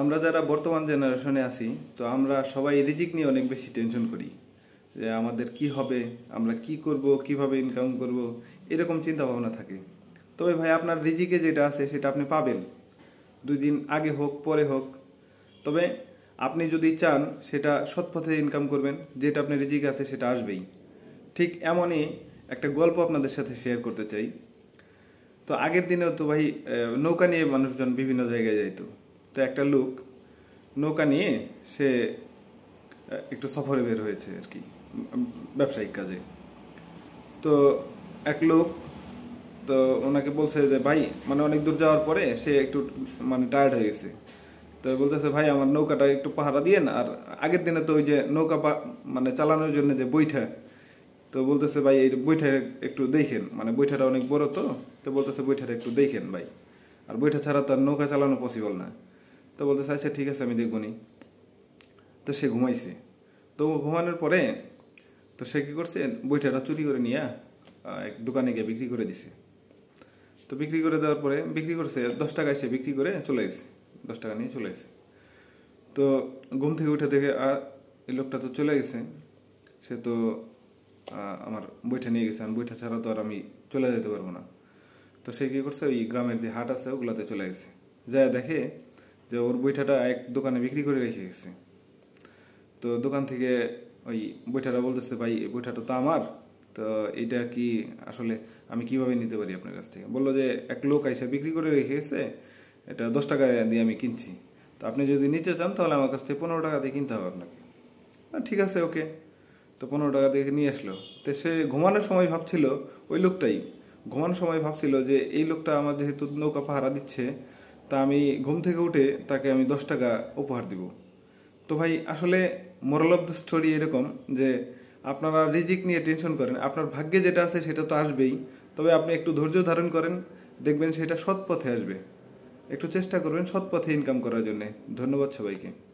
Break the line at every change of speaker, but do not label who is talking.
আমরা যারা বর্তমান জেনারেশনে আছি তো আমরা সবাই রিজিক নিয়ে অনেক বেশি টেনশন করি যে আমাদের কি হবে আমরা কি করব কিভাবে ইনকাম করব এরকম চিন্তা ভাবনা থাকে তবে ভাই আপনার রিজিকে যেটা আছে সেটা আপনি পাবেন দুই দিন আগে হোক পরে হোক তবে আপনি যদি চান সেটা সৎ পথে ইনকাম করবেন যেটা আপনার রিজিক আছে সেটা আসবেই ঠিক এমনই একটা গল্প আপনাদের সাথে শেয়ার করতে চাই তো আগের দিনেও তো ভাই নৌকা নিয়ে মানুষজন বিভিন্ন জায়গায় যাইতো তো একটা লোক নৌকা নিয়ে সে একটু সফরে বের হয়েছে আর কি ব্যবসায়িক কাজে তো এক লোক তো ওনাকে বলছে যে ভাই মানে অনেক দূর যাওয়ার পরে সে একটু মানে টায়ার্ড হয়ে গেছে তো বলতেছে ভাই আমার নৌকাটা একটু পাহারা দিয়েন আর আগের দিনে তো ওই যে নৌকা মানে চালানোর জন্য যে বৈঠা তো বলতেছে ভাই এই বৈঠা একটু দেখেন মানে বৈঠাটা অনেক বড় তো তো বলতেছে বৈঠাটা একটু দেখেন ভাই আর বৈঠা ছাড়া তো আর নৌকা চালানো পসিবল না তো বলতে চাইছে ঠিক আছে আমি দেখবো নি তো সে ঘুমাইছে তো ঘুমানোর পরে তো সে কী করছে বইটাটা চুরি করে নিয়ে এক দোকানে গিয়ে বিক্রি করে দিছে তো বিক্রি করে দেওয়ার পরে বিক্রি করছে দশ টাকায় সে বিক্রি করে চলে গেছে দশ টাকা নিয়ে চলে গেছে তো ঘুম থেকে উঠে দেখে আর এই লোকটা তো চলে গেছে সে তো আমার বইটা নিয়ে গেছে আর বইটা ছাড়া তো আর আমি চলে যেতে পারবো না তো সে কী করছে ওই গ্রামের যে হাট আছে ওগুলাতে চলে গেছে যা দেখে যে ওর বৈঠাটা এক দোকানে বিক্রি করে রেখে গেছে তো দোকান থেকে ওই বৈঠাটা বলতেছে ভাই এই বৈঠাটা তো আমার তো এটা কি আসলে আমি কিভাবে নিতে পারি আপনার কাছ থেকে বললো যে এক লোক আইসে বিক্রি করে রেখে গেছে এটা দশ টাকা দিয়ে আমি কিনছি তো আপনি যদি নিতে চান তাহলে আমার কাছ থেকে পনেরো টাকা দিয়ে কিনতে হবে আপনাকে ঠিক আছে ওকে তো পনেরো টাকা দিয়ে নিয়ে আসলো তো সে ঘুমানোর সময় ভাবছিল ওই লোকটাই ঘুমানোর সময় ভাবছিল যে এই লোকটা আমার যেহেতু নৌকা পাহারা দিচ্ছে তা আমি ঘুম থেকে উঠে তাকে আমি দশ টাকা উপহার দিব তো ভাই আসলে মোরাল অফ দ্য স্টোরি এরকম যে আপনারা রিজিক নিয়ে টেনশন করেন আপনার ভাগ্যে যেটা আছে সেটা তো আসবেই তবে আপনি একটু ধৈর্য ধারণ করেন দেখবেন সেটা সৎ পথে আসবে একটু চেষ্টা করবেন সৎ পথে ইনকাম করার জন্যে ধন্যবাদ সবাইকে